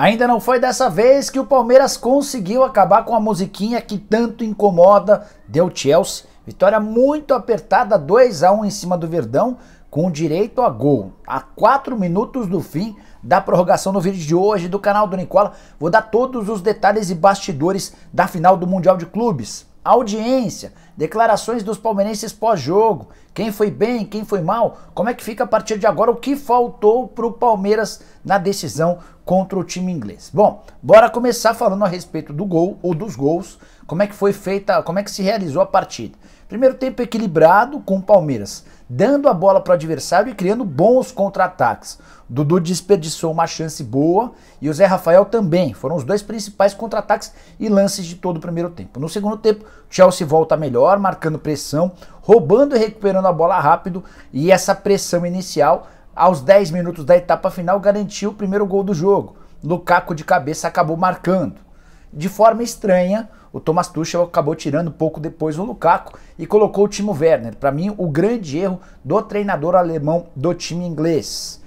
Ainda não foi dessa vez que o Palmeiras conseguiu acabar com a musiquinha que tanto incomoda, deu Chelsea. Vitória muito apertada, 2 a 1 em cima do Verdão, com direito a gol. A 4 minutos do fim da prorrogação no vídeo de hoje do canal do Nicola, vou dar todos os detalhes e bastidores da final do Mundial de Clubes audiência, declarações dos palmeirenses pós-jogo, quem foi bem, quem foi mal, como é que fica a partir de agora, o que faltou para o Palmeiras na decisão contra o time inglês. Bom, bora começar falando a respeito do gol ou dos gols, como é que foi feita, como é que se realizou a partida. Primeiro tempo equilibrado com o Palmeiras, dando a bola para o adversário e criando bons contra-ataques. Dudu desperdiçou uma chance boa e o Zé Rafael também. Foram os dois principais contra-ataques e lances de todo o primeiro tempo. No segundo tempo, Chelsea volta melhor, marcando pressão, roubando e recuperando a bola rápido e essa pressão inicial aos 10 minutos da etapa final garantiu o primeiro gol do jogo. Lukaku de cabeça acabou marcando. De forma estranha, o Thomas Tuchel acabou tirando pouco depois o Lukaku e colocou o Timo Werner. Para mim, o grande erro do treinador alemão do time inglês.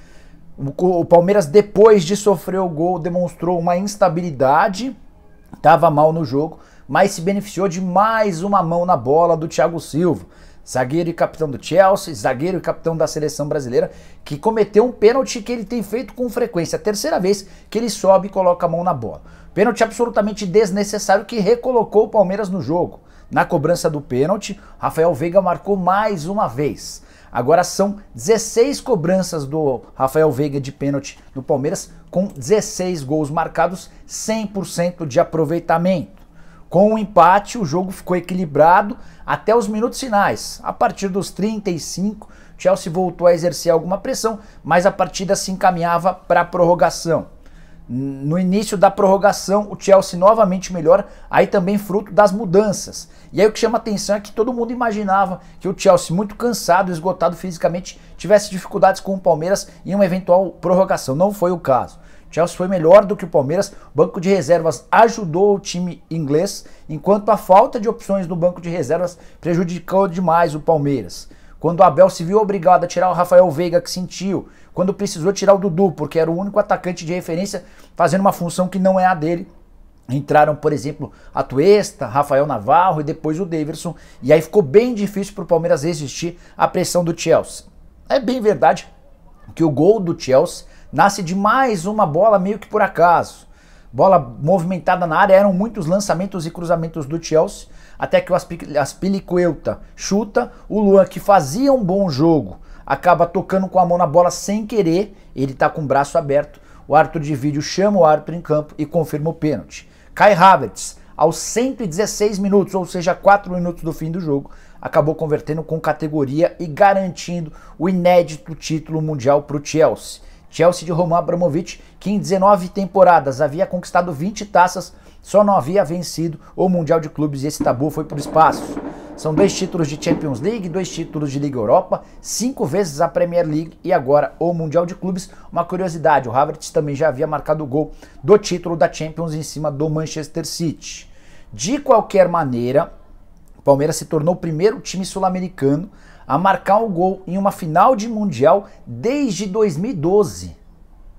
O Palmeiras, depois de sofrer o gol, demonstrou uma instabilidade, estava mal no jogo, mas se beneficiou de mais uma mão na bola do Thiago Silva zagueiro e capitão do Chelsea, zagueiro e capitão da seleção brasileira, que cometeu um pênalti que ele tem feito com frequência. A terceira vez que ele sobe e coloca a mão na bola. Pênalti absolutamente desnecessário que recolocou o Palmeiras no jogo. Na cobrança do pênalti, Rafael Veiga marcou mais uma vez. Agora são 16 cobranças do Rafael Veiga de pênalti no Palmeiras, com 16 gols marcados, 100% de aproveitamento. Com o empate, o jogo ficou equilibrado até os minutos finais. A partir dos 35, Chelsea voltou a exercer alguma pressão, mas a partida se encaminhava para a prorrogação. No início da prorrogação, o Chelsea novamente melhor, aí também fruto das mudanças. E aí o que chama atenção é que todo mundo imaginava que o Chelsea, muito cansado, esgotado fisicamente, tivesse dificuldades com o Palmeiras em uma eventual prorrogação. Não foi o caso. Chelsea foi melhor do que o Palmeiras, o banco de reservas ajudou o time inglês, enquanto a falta de opções no banco de reservas prejudicou demais o Palmeiras. Quando o Abel se viu obrigado a tirar o Rafael Veiga, que sentiu. Quando precisou tirar o Dudu, porque era o único atacante de referência fazendo uma função que não é a dele. Entraram, por exemplo, a Tuesta, Rafael Navarro e depois o Davidson. E aí ficou bem difícil para o Palmeiras resistir à pressão do Chelsea. É bem verdade que o gol do Chelsea nasce de mais uma bola meio que por acaso. Bola movimentada na área, eram muitos lançamentos e cruzamentos do Chelsea até que o Aspilicueta chuta, o Luan que fazia um bom jogo, acaba tocando com a mão na bola sem querer, ele está com o braço aberto, o árbitro de vídeo chama o árbitro em campo e confirma o pênalti. Kai Havertz, aos 116 minutos, ou seja, 4 minutos do fim do jogo, acabou convertendo com categoria e garantindo o inédito título mundial para o Chelsea. Chelsea de Roman Abramovich, que em 19 temporadas havia conquistado 20 taças, só não havia vencido o Mundial de Clubes e esse tabu foi por espaço. São dois títulos de Champions League, dois títulos de Liga Europa, cinco vezes a Premier League e agora o Mundial de Clubes. Uma curiosidade, o Havertz também já havia marcado o gol do título da Champions em cima do Manchester City. De qualquer maneira, o Palmeiras se tornou o primeiro time sul-americano a marcar um gol em uma final de Mundial desde 2012.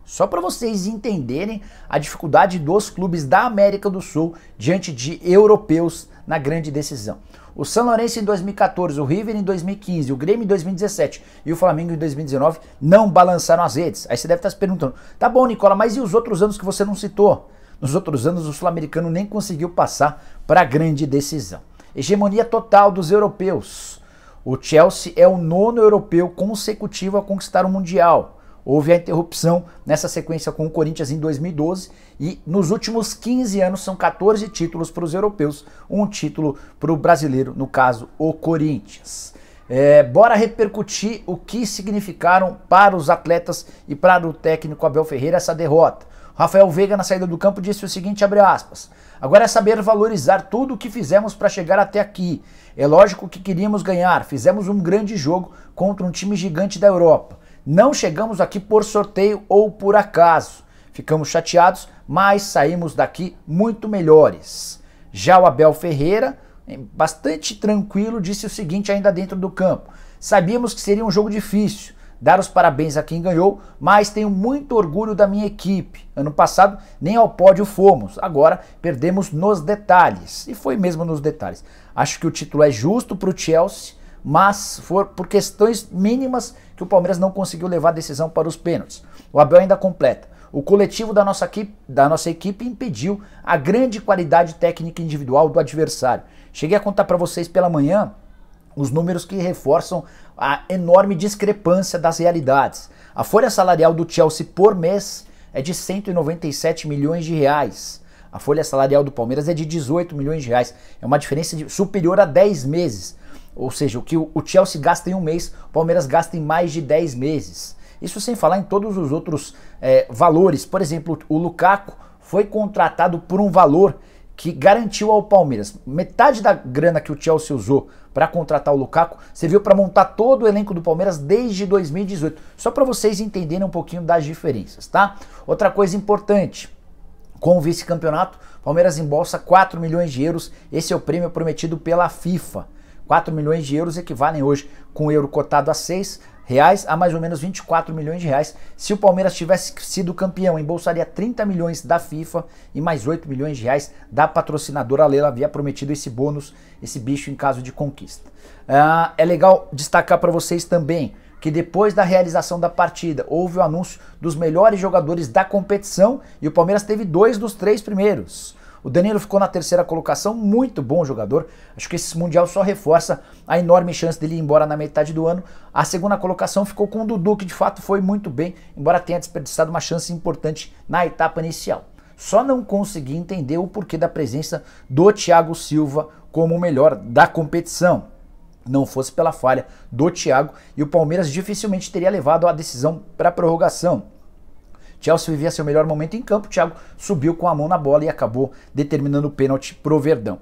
Só para vocês entenderem a dificuldade dos clubes da América do Sul diante de europeus na grande decisão. O São Lourenço em 2014, o River em 2015, o Grêmio em 2017 e o Flamengo em 2019 não balançaram as redes. Aí você deve estar tá se perguntando: tá bom, Nicola, mas e os outros anos que você não citou? Nos outros anos, o Sul-Americano nem conseguiu passar para a grande decisão. Hegemonia total dos europeus. O Chelsea é o nono europeu consecutivo a conquistar o Mundial. Houve a interrupção nessa sequência com o Corinthians em 2012 e nos últimos 15 anos são 14 títulos para os europeus, um título para o brasileiro, no caso o Corinthians. É, bora repercutir o que significaram para os atletas e para o técnico Abel Ferreira essa derrota. Rafael Veiga, na saída do campo, disse o seguinte, aspas, Agora é saber valorizar tudo o que fizemos para chegar até aqui. É lógico que queríamos ganhar, fizemos um grande jogo contra um time gigante da Europa. Não chegamos aqui por sorteio ou por acaso. Ficamos chateados, mas saímos daqui muito melhores. Já o Abel Ferreira, bastante tranquilo, disse o seguinte ainda dentro do campo. Sabíamos que seria um jogo difícil, dar os parabéns a quem ganhou, mas tenho muito orgulho da minha equipe. Ano passado nem ao pódio fomos, agora perdemos nos detalhes. E foi mesmo nos detalhes. Acho que o título é justo para o Chelsea, mas foi por questões mínimas que o Palmeiras não conseguiu levar a decisão para os pênaltis. O Abel ainda completa. O coletivo da nossa, equipe, da nossa equipe impediu a grande qualidade técnica individual do adversário. Cheguei a contar para vocês pela manhã os números que reforçam a enorme discrepância das realidades. A folha salarial do Chelsea por mês é de 197 milhões de reais. A folha salarial do Palmeiras é de 18 milhões de reais. É uma diferença de, superior a 10 meses. Ou seja, o que o Chelsea gasta em um mês, o Palmeiras gasta em mais de 10 meses. Isso sem falar em todos os outros é, valores. Por exemplo, o Lukaku foi contratado por um valor que garantiu ao Palmeiras metade da grana que o Chelsea usou para contratar o Lukaku serviu para montar todo o elenco do Palmeiras desde 2018. Só para vocês entenderem um pouquinho das diferenças, tá? Outra coisa importante, com o vice-campeonato, Palmeiras embolsa 4 milhões de euros. Esse é o prêmio prometido pela FIFA. 4 milhões de euros equivalem hoje, com o euro cotado a 6, reais a mais ou menos 24 milhões de reais. Se o Palmeiras tivesse sido campeão, embolsaria 30 milhões da FIFA e mais 8 milhões de reais da patrocinadora. Leila havia prometido esse bônus, esse bicho em caso de conquista. Ah, é legal destacar para vocês também que depois da realização da partida houve o anúncio dos melhores jogadores da competição e o Palmeiras teve dois dos três primeiros. O Danilo ficou na terceira colocação, muito bom jogador. Acho que esse Mundial só reforça a enorme chance dele ir embora na metade do ano. A segunda colocação ficou com o Dudu, que de fato foi muito bem, embora tenha desperdiçado uma chance importante na etapa inicial. Só não consegui entender o porquê da presença do Thiago Silva como o melhor da competição não fosse pela falha do Thiago e o Palmeiras dificilmente teria levado a decisão para prorrogação. Chelsea vivia seu melhor momento em campo, Thiago subiu com a mão na bola e acabou determinando o pênalti pro Verdão.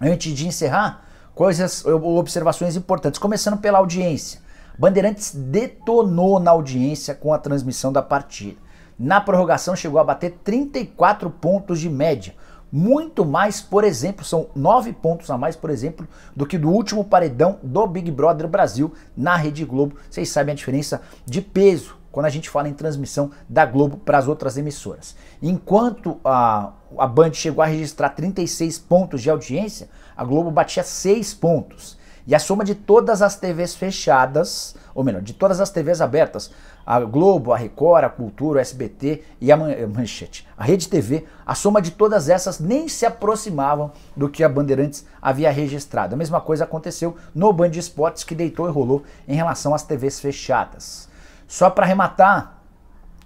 Antes de encerrar, coisas ou observações importantes, começando pela audiência. Bandeirantes detonou na audiência com a transmissão da partida. Na prorrogação chegou a bater 34 pontos de média, muito mais, por exemplo, são nove pontos a mais, por exemplo, do que do último paredão do Big Brother Brasil na Rede Globo. Vocês sabem a diferença de peso quando a gente fala em transmissão da Globo para as outras emissoras. Enquanto a, a Band chegou a registrar 36 pontos de audiência, a Globo batia 6 pontos. E a soma de todas as TVs fechadas, ou melhor, de todas as TVs abertas, a Globo, a Record, a Cultura, o SBT e a eh, Manchete, a Rede TV, a soma de todas essas nem se aproximavam do que a Bandeirantes havia registrado. A mesma coisa aconteceu no Band Esportes, que deitou e rolou em relação às TVs fechadas. Só para arrematar,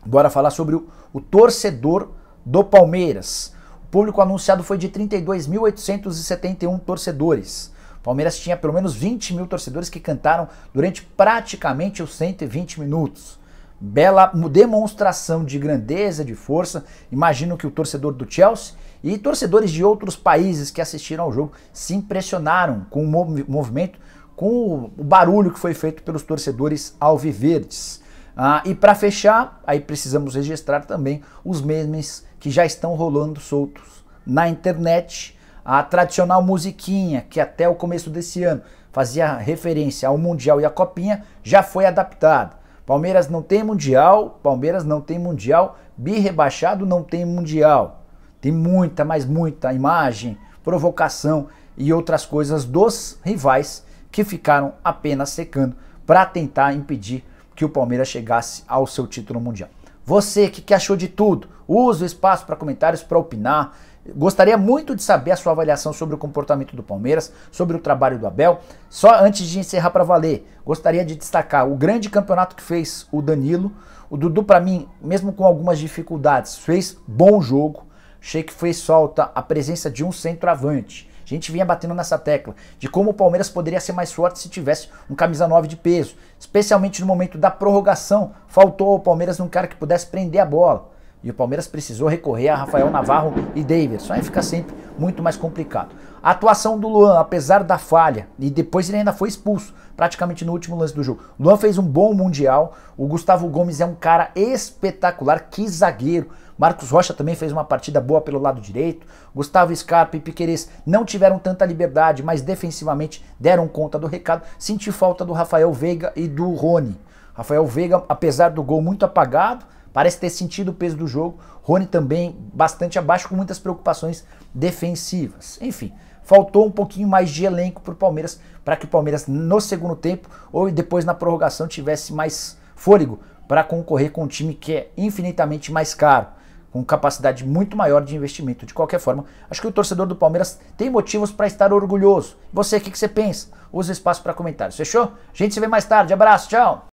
agora falar sobre o, o torcedor do Palmeiras. O público anunciado foi de 32.871 torcedores. Palmeiras tinha pelo menos 20 mil torcedores que cantaram durante praticamente os 120 minutos. Bela demonstração de grandeza, de força. Imagino que o torcedor do Chelsea e torcedores de outros países que assistiram ao jogo se impressionaram com o movimento, com o barulho que foi feito pelos torcedores alviverdes. Ah, e para fechar, aí precisamos registrar também os memes que já estão rolando soltos na internet. A tradicional musiquinha, que até o começo desse ano fazia referência ao Mundial e à Copinha, já foi adaptada. Palmeiras não tem Mundial, Palmeiras não tem Mundial, bi rebaixado não tem Mundial. Tem muita, mas muita imagem, provocação e outras coisas dos rivais que ficaram apenas secando para tentar impedir que o Palmeiras chegasse ao seu título mundial. Você que, que achou de tudo, uso o espaço para comentários para opinar. Gostaria muito de saber a sua avaliação sobre o comportamento do Palmeiras, sobre o trabalho do Abel. Só antes de encerrar para valer, gostaria de destacar o grande campeonato que fez o Danilo. O Dudu, para mim, mesmo com algumas dificuldades, fez bom jogo. Achei que foi solta a presença de um centroavante. A gente vinha batendo nessa tecla de como o Palmeiras poderia ser mais forte se tivesse um camisa 9 de peso, especialmente no momento da prorrogação, faltou ao Palmeiras um cara que pudesse prender a bola. E o Palmeiras precisou recorrer a Rafael Navarro e Davidson. Aí fica sempre muito mais complicado. A atuação do Luan, apesar da falha, e depois ele ainda foi expulso, praticamente no último lance do jogo. Luan fez um bom mundial. O Gustavo Gomes é um cara espetacular, que zagueiro. Marcos Rocha também fez uma partida boa pelo lado direito. Gustavo Scarpa e Piquerez não tiveram tanta liberdade, mas defensivamente deram conta do recado. Senti falta do Rafael Veiga e do Rony. Rafael Veiga, apesar do gol muito apagado, Parece ter sentido o peso do jogo. Rony também bastante abaixo, com muitas preocupações defensivas. Enfim, faltou um pouquinho mais de elenco para o Palmeiras, para que o Palmeiras no segundo tempo ou depois na prorrogação tivesse mais fôlego para concorrer com um time que é infinitamente mais caro, com capacidade muito maior de investimento. De qualquer forma, acho que o torcedor do Palmeiras tem motivos para estar orgulhoso. Você, o que, que você pensa? Usa espaço para comentários, fechou? A gente se vê mais tarde, abraço, tchau!